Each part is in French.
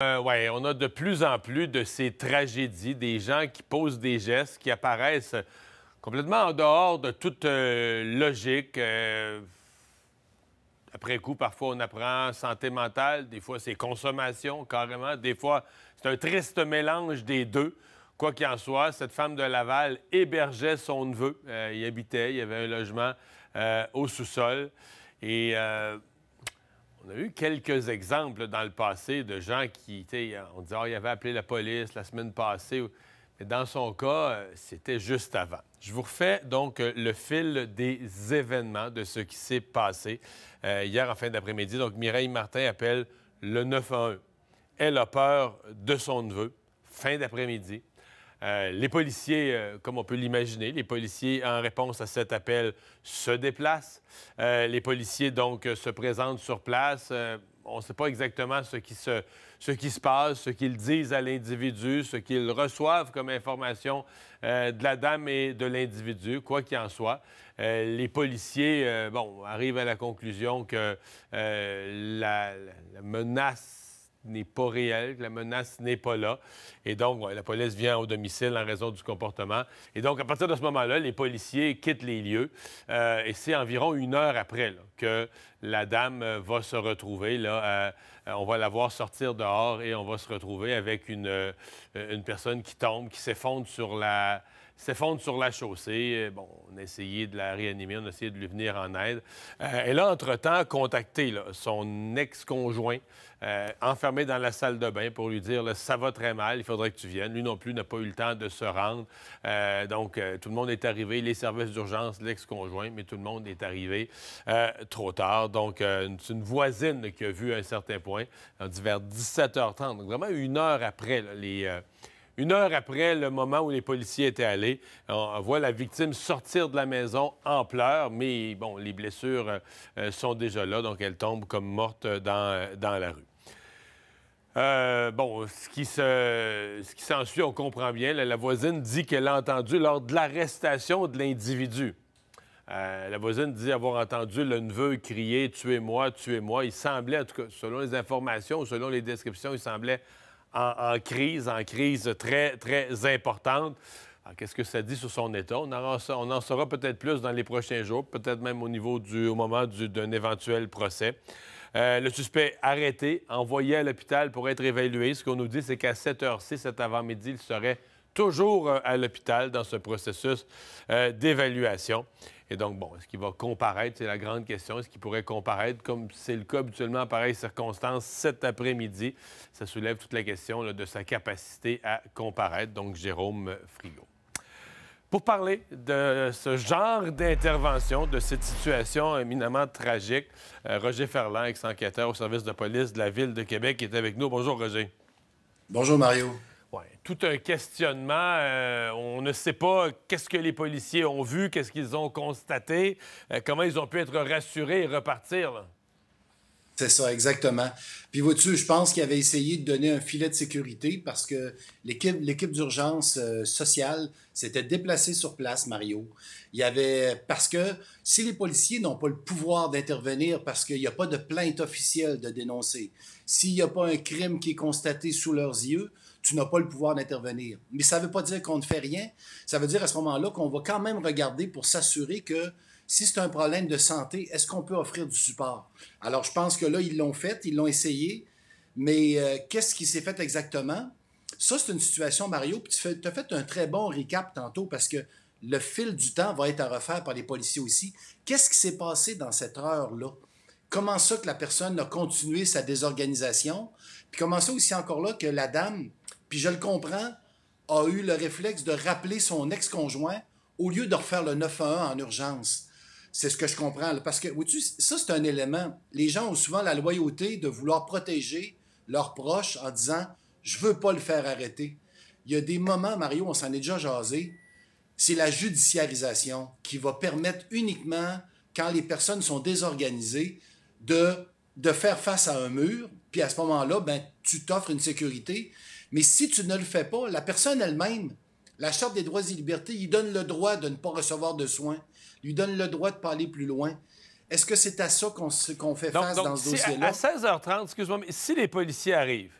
Euh, oui, on a de plus en plus de ces tragédies, des gens qui posent des gestes qui apparaissent complètement en dehors de toute euh, logique. Euh, après coup, parfois, on apprend santé mentale, des fois, c'est consommation carrément, des fois, c'est un triste mélange des deux. Quoi qu'il en soit, cette femme de Laval hébergeait son neveu. il habitait, il y avait un logement au sous-sol. Et on a eu quelques exemples dans le passé de gens qui, on disait, ah, il avait appelé la police la semaine passée. Mais dans son cas, euh, c'était juste avant. Je vous refais donc euh, le fil des événements de ce qui s'est passé euh, hier en fin d'après-midi. Donc, Mireille Martin appelle le 911. Elle a peur de son neveu, fin d'après-midi. Euh, les policiers, euh, comme on peut l'imaginer, les policiers, en réponse à cet appel, se déplacent. Euh, les policiers, donc, se présentent sur place. on ne sait pas exactement ce qui se, ce qui se passe, ce qu'ils disent à l'individu, ce qu'ils reçoivent comme information de la dame et de l'individu, quoi qu'il en soit. les policiers, bon, arrivent à la conclusion que la menace n'est pas réelle, que la menace n'est pas là. Et donc, la police vient au domicile en raison du comportement. Et donc, à partir de ce moment-là, les policiers quittent les lieux. Euh, et c'est environ une heure après que la dame euh, va se retrouver. Là, euh, on va la voir sortir dehors et on va se retrouver avec une, une personne qui tombe, qui s'effondre sur la, s'effondre sur la chaussée. Euh, bon, on a essayé de la réanimer, on a essayé de lui venir en aide. Euh, elle a entre-temps contacté son ex-conjoint, euh, enfermé dans la salle de bain, pour lui dire ça va très mal, il faudrait que tu viennes. Lui non plus n'a pas eu le temps de se rendre. donc, tout le monde est arrivé, les services d'urgence, l'ex-conjoint, mais tout le monde est arrivé trop tard. Donc, c'est une voisine qui a vu à un certain point, on dit vers 17h30, donc vraiment une heure après les une heure après le moment où les policiers étaient allés, on voit la victime sortir de la maison en pleurs, mais bon, les blessures euh, euh, sont déjà là, donc elle tombe comme morte dans, dans la rue. Euh, bon, ce qui, se, ce s'ensuit, on comprend bien. la voisine dit qu'elle a entendu lors de l'arrestation de l'individu. la voisine dit avoir entendu le neveu crier Tuez-moi, tuez-moi. Il semblait, en tout cas, selon les informations, selon les descriptions, il semblait en, crise, en crise très, très importante. Ah, qu'est-ce que ça dit sur son état? On en, saura peut-être plus dans les prochains jours, peut-être même au niveau du, moment d'un éventuel procès. Euh, le suspect arrêté, envoyé à l'hôpital pour être évalué. Ce qu'on nous dit, c'est qu'à 7h06 cet avant-midi, il serait toujours euh, à l'hôpital dans ce processus euh, d'évaluation. Et donc, bon, est-ce qu'il va comparaître? C'est la grande question. Est-ce qu'il pourrait comparaître, comme c'est le cas habituellement en pareilles circonstances, cet après-midi? Ça soulève toute la question de sa capacité à comparaître. Donc, Jérôme Frigo. Pour parler de ce genre d'intervention, de cette situation éminemment tragique, euh, Roger Ferland, ex-enquêteur au service de police de la Ville de Québec, est avec nous. Bonjour, Roger. Bonjour, Mario tout un questionnement. Euh, on ne sait pas qu'est-ce que les policiers ont vu, qu'est-ce qu'ils ont constaté, euh, comment ils ont pu être rassurés et repartir. C'est ça, exactement. Puis vois-tu, je pense qu'il avait essayé de donner un filet de sécurité parce que l'équipe, l'équipe d'urgence euh, sociale s'était déplacée sur place, Mario. Il y avait parce que si les policiers n'ont pas le pouvoir d'intervenir parce qu'il n'y a pas de plainte officielle de dénoncer, s'il n'y a pas un crime qui est constaté sous leurs yeux, tu n'as pas le pouvoir d'intervenir. Mais ça ne veut pas dire qu'on ne fait rien. Ça veut dire à ce moment-là qu'on va quand même regarder pour s'assurer que si c'est un problème de santé, est-ce qu'on peut offrir du support? Alors, je pense que là, ils l'ont fait, ils l'ont essayé, mais euh, qu'est-ce qui s'est fait exactement? Ça, c'est une situation, Mario, puis tu as fait un très bon récap' tantôt parce que le fil du temps va être à refaire par les policiers aussi. Qu'est-ce qui s'est passé dans cette heure-là? Comment ça que la personne a continué sa désorganisation? Puis comment ça aussi encore là que la dame, puis je le comprends, a eu le réflexe de rappeler son ex-conjoint au lieu de refaire le 911 en urgence. C'est ce que je comprends. parce que, ça, c'est un élément. Les gens ont souvent la loyauté de vouloir protéger leurs proches en disant Je veux pas le faire arrêter. Il y a des moments, Mario, on s'en est déjà jasé. C'est la judiciarisation qui va permettre uniquement, quand les personnes sont désorganisées, de, de faire face à un mur. Puis à ce moment-là, ben, tu t'offres une sécurité. Mais si tu ne le fais pas, la personne elle-même, la Charte des droits et libertés, il donne le droit de ne pas recevoir de soins lui donne le droit de parler plus loin. Est-ce que c'est à ça qu'on fait face dans ce dossier-là? À, 16h30, excuse-moi, mais si les policiers arrivent,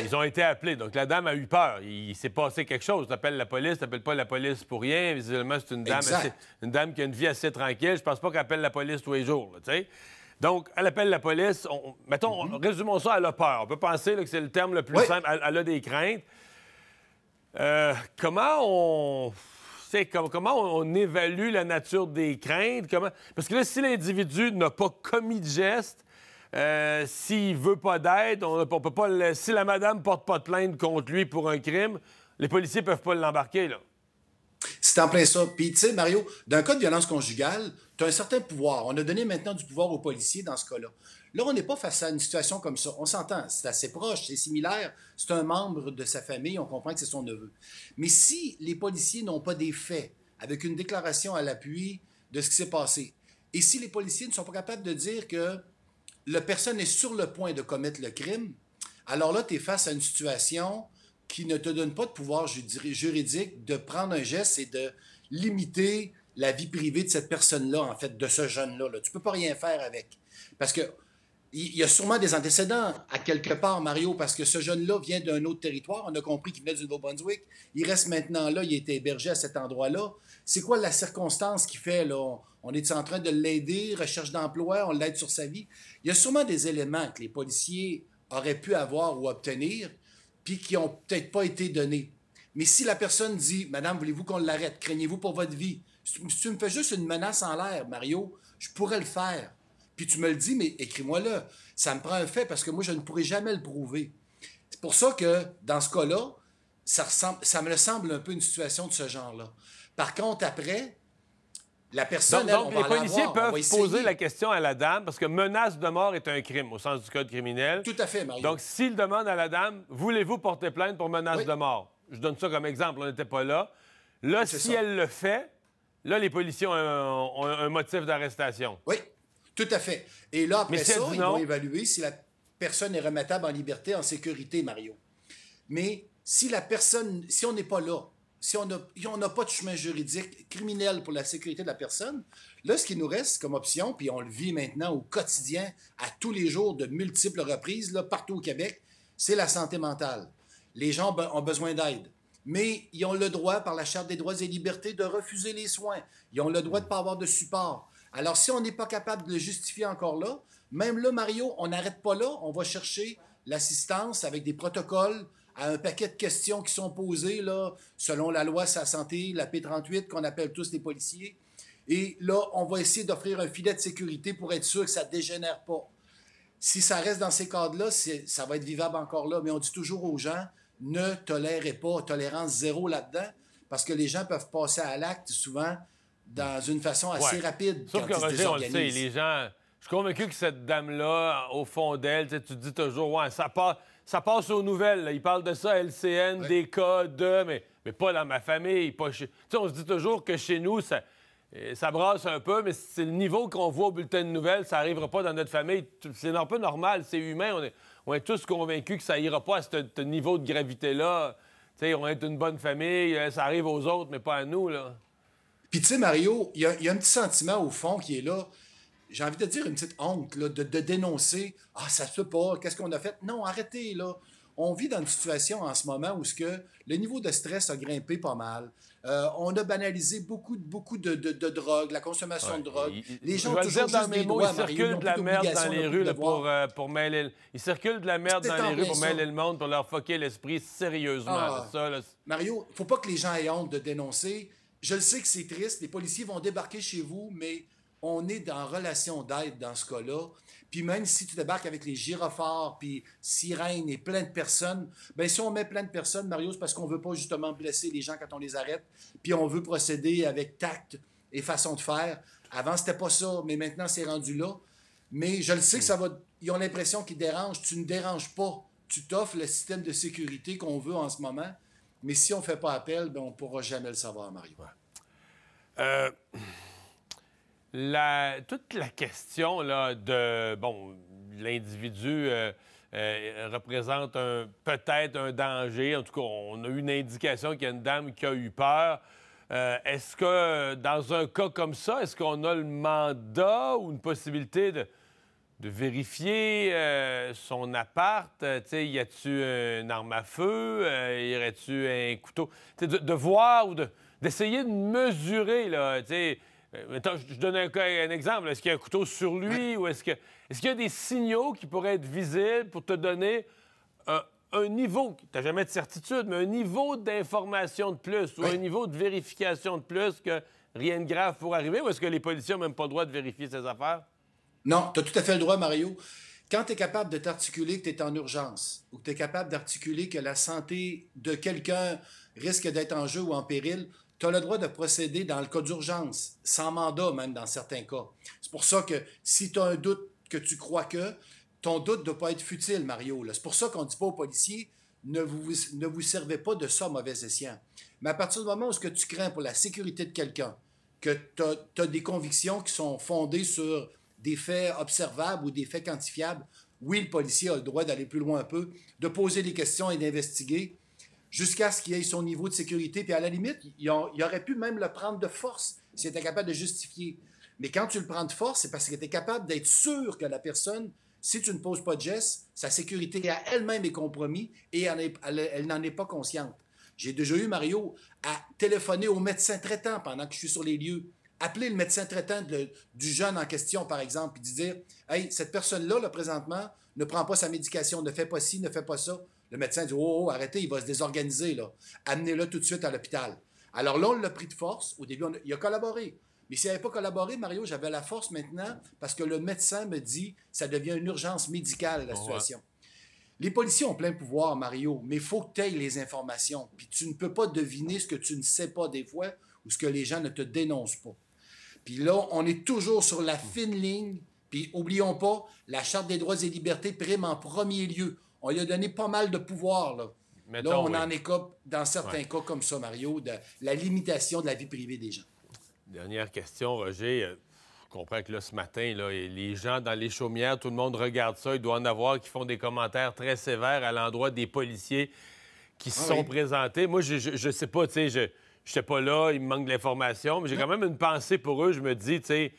Ils ont été appelés. Donc, la dame a eu peur. Il, s'est passé quelque chose. appelles la police, n'appelles pas la police pour rien. Visiblement, c'est une dame, qui a une vie assez tranquille. Je pense pas qu'elle appelle la police tous les jours, Donc, elle appelle la police. mettons, mm-hmm. résumons ça, elle a peur. On peut penser que c'est le terme le plus simple. Elle, a des craintes. Euh, comment on comment on, évalue la nature des craintes? Comment... Parce que là, si l'individu n'a pas commis de geste, euh, s'il veut pas d'aide, peut pas. Si la madame porte pas de plainte contre lui pour un crime, les policiers peuvent pas l'embarquer, là. C'est en plein ça. Puis, tu sais, Mario, d'un cas de violence conjugale, tu as un certain pouvoir. On a donné maintenant du pouvoir aux policiers dans ce cas-là. Là, on n'est pas face à une situation comme ça. On s'entend, c'est assez proche, c'est similaire. C'est un membre de sa famille, on comprend que c'est son neveu. Mais si les policiers n'ont pas des faits, avec une déclaration à l'appui de ce qui s'est passé, et si les policiers ne sont pas capables de dire que la personne est sur le point de commettre le crime, alors là, tu es face à une situation qui ne te donne pas de pouvoir juridique de prendre un geste et de limiter la vie privée de cette personne-là, en fait, de ce jeune-là. Tu ne peux pas rien faire avec. Parce que il y a sûrement des antécédents à quelque part, Mario, parce que ce jeune-là vient d'un autre territoire. On a compris qu'il venait du Nouveau-Brunswick. Il reste maintenant là, il été hébergé à cet endroit-là. C'est quoi la circonstance qui fait, là? On est en train de l'aider, recherche d'emploi, on l'aide sur sa vie. Il y a sûrement des éléments que les policiers auraient pu avoir ou obtenir puis qui n'ont peut-être pas été donnés. Mais si la personne dit, Madame, voulez-vous qu'on l'arrête? Craignez-vous pour votre vie? Si tu me fais juste une menace en l'air, Mario, je pourrais le faire. Puis tu me le dis, mais écris-moi-le. Ça me prend un fait parce que moi, je ne pourrais jamais le prouver. C'est pour ça que, dans ce cas-là, ça, ressemble, ça me semble un peu une situation de ce genre-là. Par contre, après, donc, les policiers peuvent poser la question à la dame parce que menace de mort est un crime au sens du code criminel. Tout à fait, Mario. Donc, s'il demande à la dame, voulez-vous porter plainte pour menace de mort Je donne ça comme exemple, on n'était pas là. Là, si elle le fait, là, les policiers ont un, motif d'arrestation. Oui, tout à fait. Et là, après ça, ils vont évaluer si la personne est remettable en liberté, en sécurité, Mario. Mais si la personne, si on n'est pas là, si on n'a pas de chemin juridique criminel pour la sécurité de la personne, là, ce qui nous reste comme option, puis on le vit maintenant au quotidien, à tous les jours, de multiples reprises, là, partout au Québec, c'est la santé mentale. Les gens ont besoin d'aide. Mais ils ont le droit, par la Charte des droits et libertés, de refuser les soins. Ils ont le droit de ne pas avoir de support. Alors, si on n'est pas capable de le justifier encore là, même là, Mario, on n'arrête pas là. On va chercher l'assistance avec des protocoles, à un paquet de questions qui sont posées, là, selon la loi Sa Santé, la P38, qu'on appelle tous les policiers. Et là, on va essayer d'offrir un filet de sécurité pour être sûr que ça ne dégénère pas. Si ça reste dans ces cadres-là, ça va être vivable encore là. Mais on dit toujours aux gens, ne tolérez pas, tolérance zéro là-dedans, parce que les gens peuvent passer à l'acte souvent dans une façon assez rapide. Sauf que Roger, on le sait, les gens... Je suis convaincu que cette dame-là, au fond d'elle, tu dis toujours, ouais, ça part ça passe aux nouvelles. Ils parlent de ça, LCN, des cas, de, mais, pas dans ma famille. on se dit toujours que chez nous, ça, euh, ça brasse un peu, mais c'est le niveau qu'on voit au bulletin de nouvelles. Ça n'arrivera pas dans notre famille. C'est un peu normal, c'est humain. On est, tous convaincus que ça ira pas à ce, niveau de gravité-là. on est une bonne famille, euh, ça arrive aux autres, mais pas à nous. Là. Puis, tu sais, Mario, il y, a un petit sentiment au fond qui est là j'ai envie de dire une petite honte là, de, dénoncer Ah, ça se peut pas, qu'est-ce qu'on a fait Non, arrêtez là. On vit dans une situation en ce moment où ce que le niveau de stress a grimpé pas mal. Euh, on a banalisé beaucoup, beaucoup de, de, de drogue, la consommation de drogue. les gens qui mots, de la merde dans les rues pour, pour mêler. Ils circulent de la merde dans les rues pour mêler le monde, pour leur foquer l'esprit sérieusement. Mario, ah. ça, Mario, faut pas que les gens aient honte de dénoncer. Je le sais que c'est triste, les policiers vont débarquer chez vous, mais on est en relation d'aide dans ce cas-là. Puis même si tu débarques avec les gyrophares, puis sirènes et plein de personnes, bien si on met plein de personnes, Mario, c'est parce qu'on ne veut pas justement blesser les gens quand on les arrête, puis on veut procéder avec tact et façon de faire. Avant, c'était pas ça, mais maintenant, c'est rendu là. Mais je le sais que ça va. Ils ont l'impression qu'ils dérangent. Tu ne déranges pas. Tu t'offres le système de sécurité qu'on veut en ce moment. Mais si on ne fait pas appel, ben, on ne pourra jamais le savoir, Mario. Euh la, toute la question là, de, bon, l'individu euh, euh, représente peut-être un danger. En tout cas, on a eu une indication qu'il y a une dame qui a eu peur. Euh, est-ce que, dans un cas comme ça, est-ce qu'on a le mandat ou une possibilité de, vérifier son appart? y a-tu t une arme à feu? y aurait-tu un couteau? De, voir ou d'essayer de mesurer, là, euh, je donne un, exemple. Est-ce qu'il y a un couteau sur lui ou est-ce qu'il est qu'il y a des signaux qui pourraient être visibles pour te donner un, niveau, tu n'as jamais de certitude, mais un niveau d'information de plus ou un niveau de vérification de plus que rien de grave pour arriver ou est-ce que les policiers n'ont même pas le droit de vérifier ces affaires? Non, tu as tout à fait le droit, Mario. Quand tu es capable de t'articuler que tu es en urgence ou que tu es capable d'articuler que la santé de quelqu'un risque d'être en jeu ou en péril, tu as le droit de procéder dans le cas d'urgence, sans mandat même dans certains cas. C'est pour ça que si tu as un doute que tu crois que, ton doute ne doit pas être futile, Mario. C'est pour ça qu'on ne dit pas aux policiers, ne vous, ne vous servez pas de ça mauvais escient. Mais à partir du moment où ce que tu crains pour la sécurité de quelqu'un, que tu as, des convictions qui sont fondées sur des faits observables ou des faits quantifiables, oui, le policier a le droit d'aller plus loin un peu, de poser des questions et d'investiguer, jusqu'à ce qu'il ait son niveau de sécurité. Puis à la limite, il, aurait pu même le prendre de force s'il était capable de justifier. Mais quand tu le prends de force, c'est parce qu'il était capable d'être sûr que la personne, si tu ne poses pas de gestes, sa sécurité à elle-même est compromise et elle, n'en est pas consciente. J'ai déjà eu, Mario, à téléphoner au médecin traitant pendant que je suis sur les lieux. Appeler le médecin traitant du jeune en question, par exemple, puis dire Hey, cette personne-là, là, présentement, ne prend pas sa médication, ne fait pas ci, ne fait pas ça. Le médecin dit oh, oh, arrêtez, il va se désorganiser. là. Amenez-le tout de suite à l'hôpital. Alors là, on l'a pris de force. Au début, on il a collaboré. Mais s'il n'avait pas collaboré, Mario, j'avais la force maintenant parce que le médecin me dit ça devient une urgence médicale, la situation. Les policiers ont plein pouvoir, Mario, mais il faut que tu aies les informations. Puis tu ne peux pas deviner ce que tu ne sais pas des fois ou ce que les gens ne te dénoncent pas. Puis là, on est toujours sur la fine ligne. Puis oublions pas, la Charte des droits et libertés prime en premier lieu on lui a donné pas mal de pouvoir. Là, on en écope dans certains cas comme ça, Mario, de la limitation de la vie privée des gens. Dernière question, Roger. Euh, je comprends que là, ce matin, là, les gens dans les chaumières, tout le monde regarde ça. Il doit en avoir qui font des commentaires très sévères à l'endroit des policiers qui ah se sont présentés. Moi, je, ne sais pas, tu sais, je n'étais pas là, il me manque de l'information, mais j'ai quand même une pensée pour eux. Je me dis, tu sais,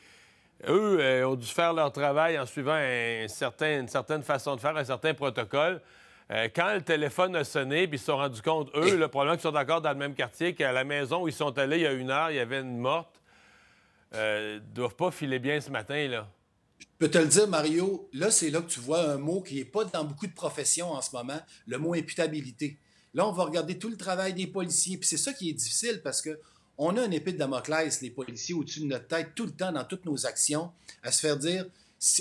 eux euh, ont dû faire leur travail en suivant une certaine façon de faire, un certain protocole. Euh, quand le téléphone a sonné, puis ils se sont rendus compte, eux, le problème qu'ils sont encore dans le même quartier, qu'à la maison où ils sont allés il y a une heure, il y avait une morte, ne euh, doivent pas filer bien ce matin, là. Je peux te le dire, Mario, là, c'est là que tu vois un mot qui n'est pas dans beaucoup de professions en ce moment, le mot imputabilité. Là, on va regarder tout le travail des policiers, puis c'est ça qui est difficile parce que on a une épée de Damoclès, les policiers, au-dessus de notre tête, tout le temps, dans toutes nos actions, à se faire dire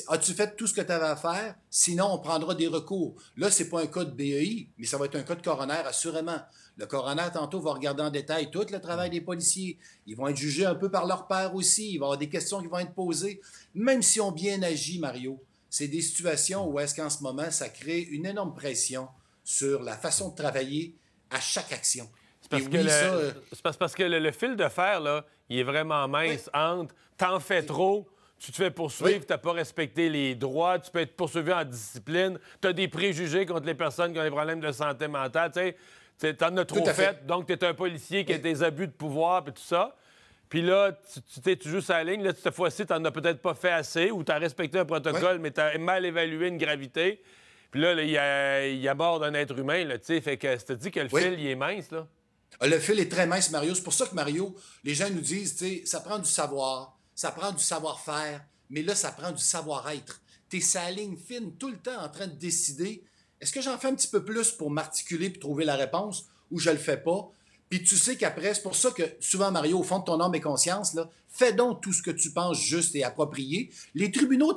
As-tu fait tout ce que tu avais à faire Sinon, on prendra des recours. Là, ce n'est pas un cas de BEI, mais ça va être un cas de coroner, assurément. Le coroner, tantôt, va regarder en détail tout le travail des policiers. Ils vont être jugés un peu par leur père aussi. Il va y avoir des questions qui vont être posées. Même si on bien agit, Mario, c'est des situations où est-ce qu'en ce moment, ça crée une énorme pression sur la façon de travailler à chaque action. C'est parce, que le, fil de fer, là, il est vraiment mince entre t'en fais trop, tu te fais poursuivre, tu t'as pas respecté les droits, tu peux être poursuivi en discipline, t'as des préjugés contre les personnes qui ont des problèmes de santé mentale, tu sais. T'en as trop fait. donc donc t'es un policier qui a des abus de pouvoir et tout ça. Puis là, tu, t'es toujours joues sa ligne. Là, cette fois-ci, t'en as peut-être pas fait assez ou t'as respecté un protocole, mais t'as mal évalué une gravité. Puis là, il y a, y d'un être humain, tu sais. Fait que ça te dit que le fil, il est mince, là. Le fil est très mince, Mario. C'est pour ça que Mario, les gens nous disent, tu ça prend du savoir, ça prend du savoir-faire, mais là, ça prend du savoir-être. es sa ligne fine tout le temps en train de décider est-ce que j'en fais un petit peu plus pour m'articuler et trouver la réponse ou je le fais pas? Puis tu sais qu'après, c'est pour ça que souvent, Mario, au fond de ton âme et conscience, là, fais donc tout ce que tu penses juste et approprié. Les tribunaux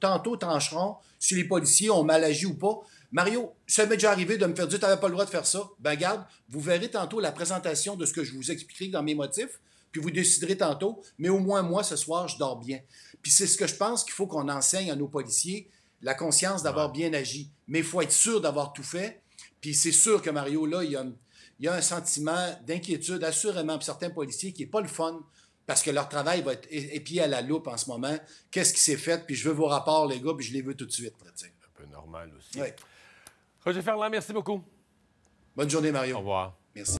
tantôt trancheront si les policiers ont mal agi ou pas, Mario, ça m'est déjà arrivé de me faire dire, tu n'avais pas le droit de faire ça. Ben garde, vous verrez tantôt la présentation de ce que je vous expliquerai dans mes motifs, puis vous déciderez tantôt, mais au moins moi, ce soir, je dors bien. Puis c'est ce que je pense qu'il faut qu'on enseigne à nos policiers, la conscience d'avoir bien agi. Mais il faut être sûr d'avoir tout fait. Puis c'est sûr que Mario, là, il y a, un sentiment d'inquiétude, assurément, pour certains policiers, qui n'est pas le fun parce que leur travail va être épié à la loupe en ce moment. Qu'est-ce qui s'est fait? Puis je veux vos rapports, les gars, puis je les veux tout de suite. un peu normal aussi. Roger Ferland, merci beaucoup. Bonne journée, Marion. Au revoir.